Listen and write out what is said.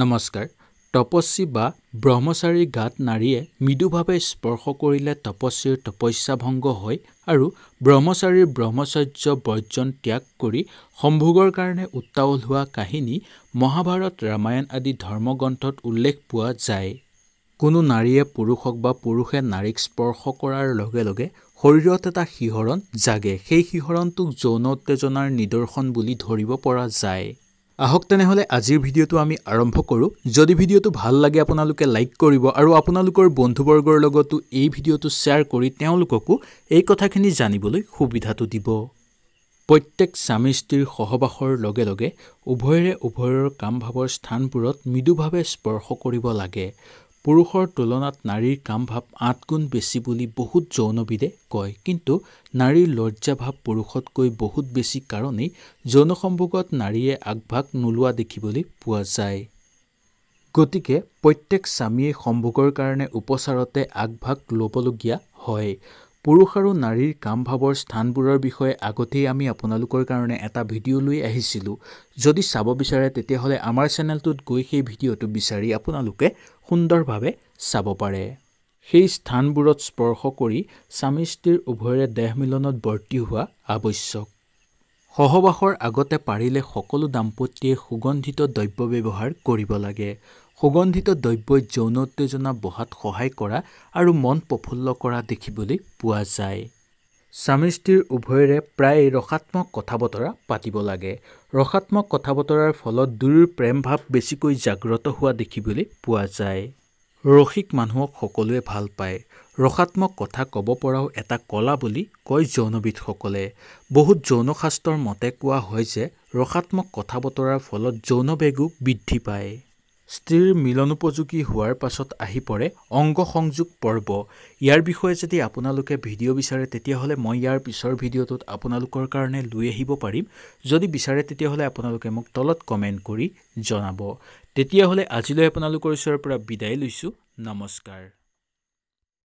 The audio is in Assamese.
নমস্কাৰ তপস্বী বা ব্ৰহ্মচাৰীৰ গাত নাৰীয়ে মৃদুভাৱে স্পৰ্শ কৰিলে তপস্বীৰ তপস্যা ভংগ হয় আৰু ব্ৰহ্মচাৰীৰ ব্ৰহ্মচৰ্য বৰ্জন ত্যাগ কৰি সম্ভোগৰ কাৰণে উত্তাৱল হোৱা কাহিনী মহাভাৰত ৰামায়ণ আদি ধৰ্মগ্ৰন্থত উল্লেখ পোৱা যায় কোনো নাৰীয়ে পুৰুষক বা পুৰুষে নাৰীক স্পৰ্শ কৰাৰ লগে লগে শৰীৰত এটা শিহৰণ জাগে সেই শিহৰণটোক যৌন উত্তেজনাৰ নিদৰ্শন বুলি ধৰিব পৰা যায় আহক তেনেহ'লে আজিৰ ভিডিঅ'টো আমি আৰম্ভ কৰোঁ যদি ভিডিঅ'টো ভাল লাগে আপোনালোকে লাইক কৰিব আৰু আপোনালোকৰ বন্ধুবৰ্গৰ লগতো এই ভিডিঅ'টো শ্বেয়াৰ কৰি তেওঁলোককো এই কথাখিনি জানিবলৈ সুবিধাটো দিব প্ৰত্যেক স্বামী স্ত্ৰীৰ সহবাসৰ লগে লগে উভয়ৰে উভয়ৰ কাম ভাৱৰ স্থানবোৰত মৃদুভাৱে স্পৰ্শ কৰিব লাগে পুৰুষৰ তুলনাত নাৰীৰ কামভাৱ আঠ গুণ বেছি বুলি বহুত যৌনবিদে কয় কিন্তু নাৰীৰ লজ্জা ভাৱ পুৰুষতকৈ বহুত বেছি কাৰণেই যৌন সম্ভোগত নাৰীয়ে আগভাগ নোলোৱা দেখিবলৈ পোৱা যায় গতিকে প্ৰত্যেক স্বামীয়ে সম্ভোগৰ কাৰণে উপচাৰতে আগভাগ ল'বলগীয়া হয় পুৰুষ আৰু নাৰীৰ কাম ভাৱৰ স্থানবোৰৰ বিষয়ে আগতেই আমি আপোনালোকৰ কাৰণে এটা ভিডিঅ' লৈ আহিছিলোঁ যদি চাব বিচাৰে তেতিয়াহ'লে আমাৰ চেনেলটোত গৈ সেই ভিডিঅ'টো বিচাৰি আপোনালোকে সুন্দৰভাৱে চাব পাৰে সেই স্থানবোৰত স্পৰ্শ কৰি স্বামী স্ত্ৰীৰ উভয়ৰে দেহ মিলনত বৰ্তি হোৱা আৱশ্যক সহবাসৰ আগতে পাৰিলে সকলো দাম্পতীয়ে সুগন্ধিত দ্ৰব্য ব্যৱহাৰ কৰিব লাগে সুগন্ধিত দ্ৰব্যই যৌন উত্তেজনা বহাত সহায় কৰা আৰু মন প্ৰফুল্ল কৰা দেখিবলৈ পোৱা যায় স্বামীষ্টীৰ উভয়েৰে প্ৰায় ৰসাত্মক কথা বতৰা পাতিব লাগে ৰসাত্মক কথা বতৰাৰ ফলত দুয়ো প্ৰেম ভাৱ বেছিকৈ জাগ্ৰত হোৱা দেখিবলৈ পোৱা যায় ৰসিক মানুহক সকলোৱে ভাল পায় ৰসাত্মক কথা ক'ব পৰাও এটা কলা বুলি কয় যৌনবিদসকলে বহুত যৌনশাস্ত্ৰৰ মতে কোৱা হয় যে ৰসাত্মক কথা বতৰাৰ ফলত যৌনবেগো বৃদ্ধি পায় স্ত্ৰীৰ মিলনোপযোগী হোৱাৰ পাছত আহি পৰে অংগ সংযোগ পৰ্ব ইয়াৰ বিষয়ে যদি আপোনালোকে ভিডিঅ' বিচাৰে তেতিয়াহ'লে মই ইয়াৰ পিছৰ ভিডিঅ'টোত আপোনালোকৰ কাৰণে লৈ আহিব পাৰিম যদি বিচাৰে তেতিয়াহ'লে আপোনালোকে মোক তলত কমেণ্ট কৰি জনাব তেতিয়াহ'লে আজিলৈ আপোনালোকৰ ওচৰৰ পৰা বিদায় লৈছোঁ নমস্কাৰ